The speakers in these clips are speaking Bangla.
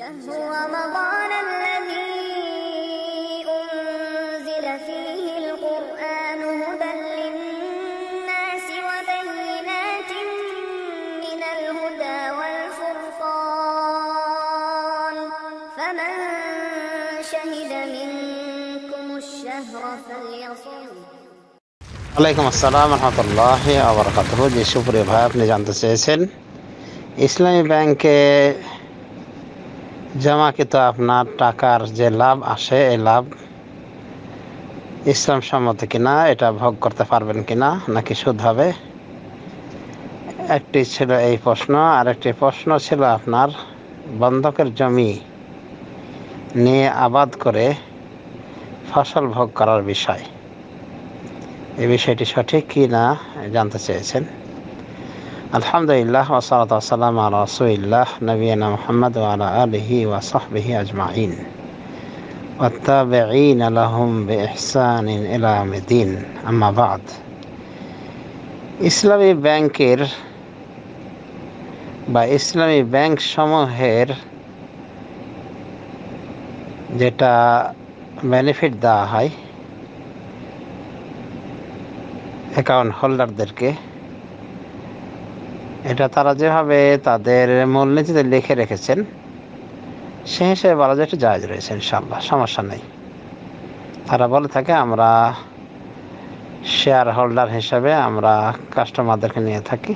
شهر رمضان الذي أنزل فيه القرآن هدى للناس وبينات من الهدى والفرقان فمن شهد منكم الشهر فليصم ওয়ালাইকুম আসসালাম রহমতুল্লাহ আবরকাত জি সুপ্রিয় ভাই আপনি জানতে চেয়েছেন ইসলামী ব্যাংকে জমাকৃত আপনার টাকার যে লাভ আসে এই লাভ ইসলাম সম্মত কিনা এটা ভোগ করতে পারবেন কিনা নাকি সুদ হবে একটি ছিল এই প্রশ্ন আর একটি প্রশ্ন ছিল আপনার বন্ধকের জমি নিয়ে আবাদ করে ফসল ভোগ করার বিষয় এই বিষয়টি সঠিক কি না জানতে চেয়েছেন الحمد لله والصلاة والسلام على رسول الله نبينا محمد وعلى آله وصحبه أجمعين والتابعين لهم بإحسان إلى مدين أما بعد إسلامي بانكير با إسلامي بانك সমূহের جتا بنفيت داهاي اكاون هولدر دركي এটা তারা যেভাবে তাদের মূলনীতিতে লিখে রেখেছেন সে হিসেবে বলা যায় একটু জায়জ রয়েছে ইনশাল্লাহ সমস্যা নেই তারা বলে থাকে আমরা শেয়ার হোল্ডার হিসেবে আমরা কাস্টমারদেরকে নিয়ে থাকি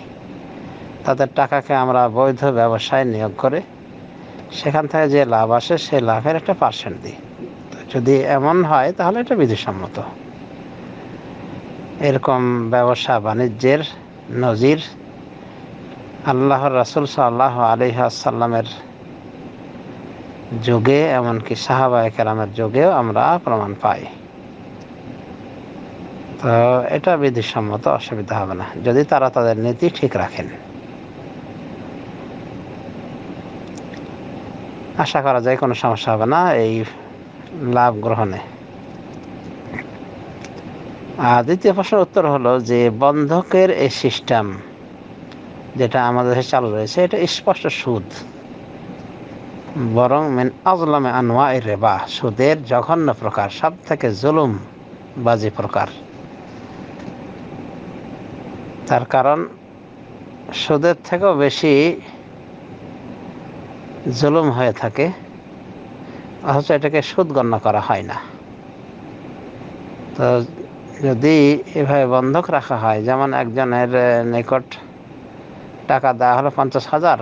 তাদের টাকাকে আমরা বৈধ ব্যবসায় নিয়োগ করে সেখান থেকে যে লাভ আসে সেই লাভের একটা পার্সেন্ট দিই যদি এমন হয় তাহলে এটা বিধিসম্মত এরকম ব্যবসা বাণিজ্যের নজির আল্লাহর রাসুল সাল্লাহ আলিহাসাল্লামের যুগে এমনকি সাহাবায় কেরামের যুগেও আমরা প্রমাণ পাই তো এটা বিধিসম্মত অসুবিধা হবে না যদি তারা তাদের নীতি ঠিক রাখেন আশা করা যায় কোনো সমস্যা হবে না এই লাভ গ্রহণে আর দ্বিতীয় প্রশ্নের উত্তর হলো যে বন্ধকের এই সিস্টেম যেটা আমাদের দেশে চালু রয়েছে এটা স্পষ্ট সুদ বরং মেন আজলামে আনোয়া এ রেবা সুদের জঘন্য প্রকার সব থেকে জুলুম বাজি প্রকার তার কারণ সুদের থেকেও বেশি জুলুম হয়ে থাকে অথচ এটাকে সুদ গণ্য করা হয় না তো যদি এভাবে বন্ধক রাখা হয় যেমন একজনের নিকট টাকা দেওয়া হলো পঞ্চাশ হাজার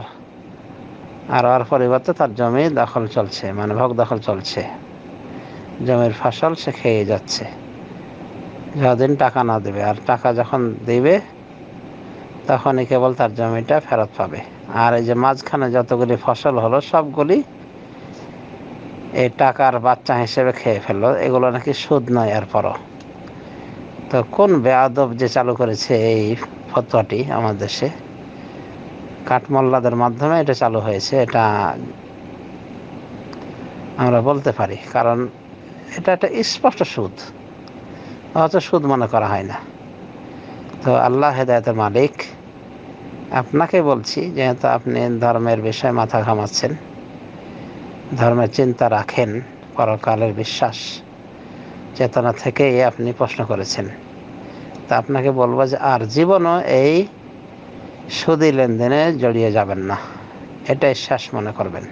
আর ওর পরিবর্তে তার জমি দখল চলছে মানে ভোগ দখল চলছে জমির ফসল সে খেয়ে যাচ্ছে যতদিন টাকা না দেবে আর টাকা যখন দেবে তখনই কেবল তার জমিটা ফেরত পাবে আর এই যে মাঝখানে যতগুলি ফসল হলো সবগুলি এই টাকার বাচ্চা হিসেবে খেয়ে ফেললো এগুলো নাকি সুদ নয় এরপরও তো কোন বেয়াদব যে চালু করেছে এই ফতোয়াটি আমাদের দেশে কাঠমল্লাদের মাধ্যমে এটা চালু হয়েছে এটা আমরা বলতে পারি কারণ এটা একটা স্পষ্ট সুদ অথচ সুদ মনে করা হয় না তো আল্লাহ হেদায়তের মালিক আপনাকে বলছি যেহেতু আপনি ধর্মের বিষয়ে মাথা ঘামাচ্ছেন ধর্মের চিন্তা রাখেন পরকালের বিশ্বাস চেতনা থেকেই আপনি প্রশ্ন করেছেন তা আপনাকে বলবো যে আর জীবনও এই সুদি লেনদেনে জড়িয়ে যাবেন না এটাই শেষ মনে করবেন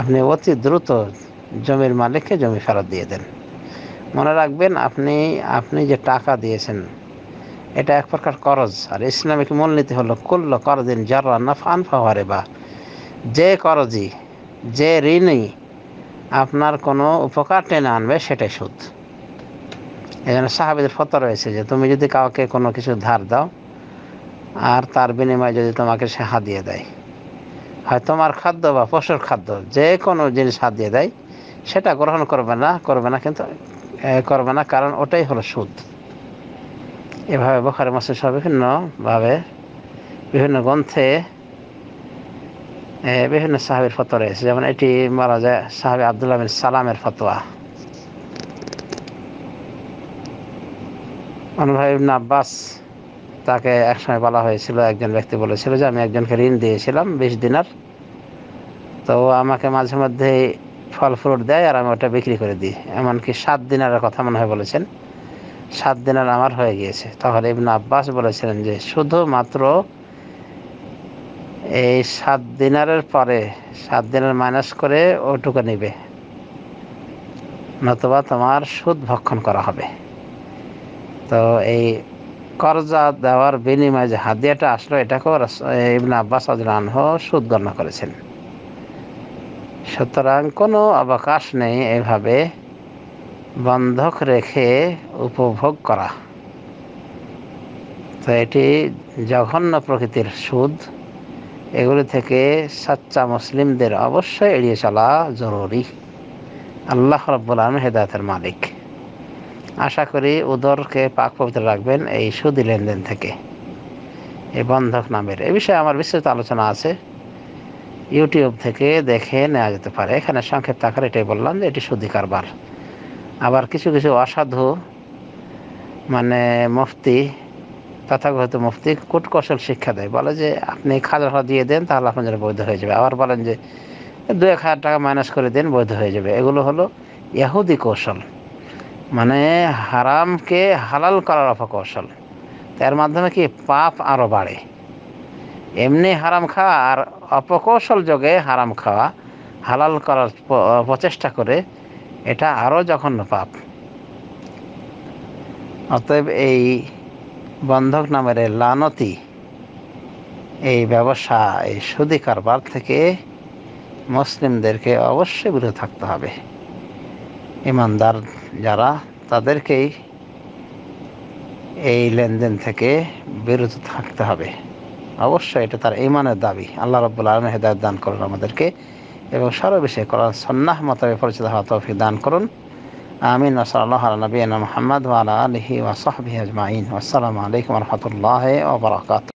আপনি অতি দ্রুত জমির মালিককে জমি ফেরত দিয়ে দেন মনে রাখবেন আপনি আপনি যে টাকা দিয়েছেন এটা এক প্রকার করজ আর ইসলামিক মূলনীতি হলো কুল্ল করদিন জাররা না ফান ফাওয়ারে বা যে করজি যে ঋণই আপনার কোনো উপকার টেনে আনবে সেটাই সুদ এই জন্য সাহাবিদের ফত রয়েছে যে তুমি যদি কাউকে কোনো কিছু ধার দাও আর তার বিনিময়ে যদি তোমাকে সে হাদিয়ে দেয় হয় তোমার খাদ্য বা পশুর খাদ্য যে কোনো জিনিস হাদিয়ে দেয় সেটা গ্রহণ করবে না করবে না কিন্তু করবে না কারণ ওটাই হলো সুদ এভাবে বোখারে মাসে সব বিভিন্নভাবে বিভিন্ন গ্রন্থে বিভিন্ন সাহাবের ফতোয়া রয়েছে যেমন এটি মারা যায় সাহাবি আবদুল্লাহ বিন সালামের ফতোয়া অনুভব আব্বাস তাকে একসময় বলা হয়েছিল একজন ব্যক্তি বলেছিল যে আমি একজনকে ঋণ দিয়েছিলাম বিশ দিনার তো আমাকে মাঝে মধ্যে ফল ফ্রুট দেয় আর আমি ওটা বিক্রি করে দিই এমনকি সাত দিনারের কথা মনে হয় বলেছেন সাত দিনের আমার হয়ে গিয়েছে তাহলে ইবনু আব্বাস বলেছিলেন যে শুধুমাত্র এই সাত দিনারের পরে সাত দিনের মাইনাস করে ওটুকু নিবে নতুবা তোমার সুদ ভক্ষণ করা হবে তো এই করজা দেওয়ার বিনিময়ে যে হাদিয়াটা আসলো এটাকেও ইবন আব্বাস আদুল্লাহ সুদ গণ্য করেছেন সুতরাং কোনো অবকাশ নেই এভাবে বন্ধক রেখে উপভোগ করা তো এটি জঘন্য প্রকৃতির সুদ এগুলি থেকে সাচ্চা মুসলিমদের অবশ্যই এড়িয়ে চলা জরুরি আল্লাহ রব্বুল আলম হেদায়তের মালিক আশা করি উদরকে পাক পবিত্র রাখবেন এই সুদি লেনদেন থেকে এই বন্ধক নামের এ বিষয়ে আমার বিস্তৃত আলোচনা আছে ইউটিউব থেকে দেখে নেওয়া যেতে পারে এখানে সংক্ষেপ টাকার এটাই বললাম যে এটি সুদি কারবার আবার কিছু কিছু অসাধু মানে মুফতি তথাগত মুফতি কুটকৌশল শিক্ষা দেয় বলে যে আপনি খাজা দিয়ে দেন তাহলে আপনার জন্য বৈধ হয়ে যাবে আবার বলেন যে দু এক হাজার টাকা মাইনাস করে দেন বৈধ হয়ে যাবে এগুলো হলো ইহুদি কৌশল মানে হারামকে হালাল করার অপকৌশল তার মাধ্যমে কি পাপ আরও বাড়ে এমনি হারাম খাওয়া আর অপকৌশল যোগে হারাম খাওয়া হালাল করার প্রচেষ্টা করে এটা আরও জঘন্য পাপ অতএব এই বন্ধক নামের লানতি এই ব্যবসা এই সুদী কারবার থেকে মুসলিমদেরকে অবশ্যই বিরত থাকতে হবে ইমানদার যারা তাদেরকেই এই লেনদেন থেকে বিরত থাকতে হবে অবশ্যই এটা তার ইমানের দাবি আল্লাহ রব্বুল আলম হেদায়ত দান করুন আমাদেরকে এবং সর্ববিষয়ে করার সন্ন্যাহ মোতাবেক পরিচিত হওয়া তৌফিক দান করুন আমিন ওসলাল্লাহ নবীন মোহাম্মদ আলহি ওয়াসাহবি আজমাইন আসসালামু আলাইকুম রহমতুল্লাহ ওবরাকাত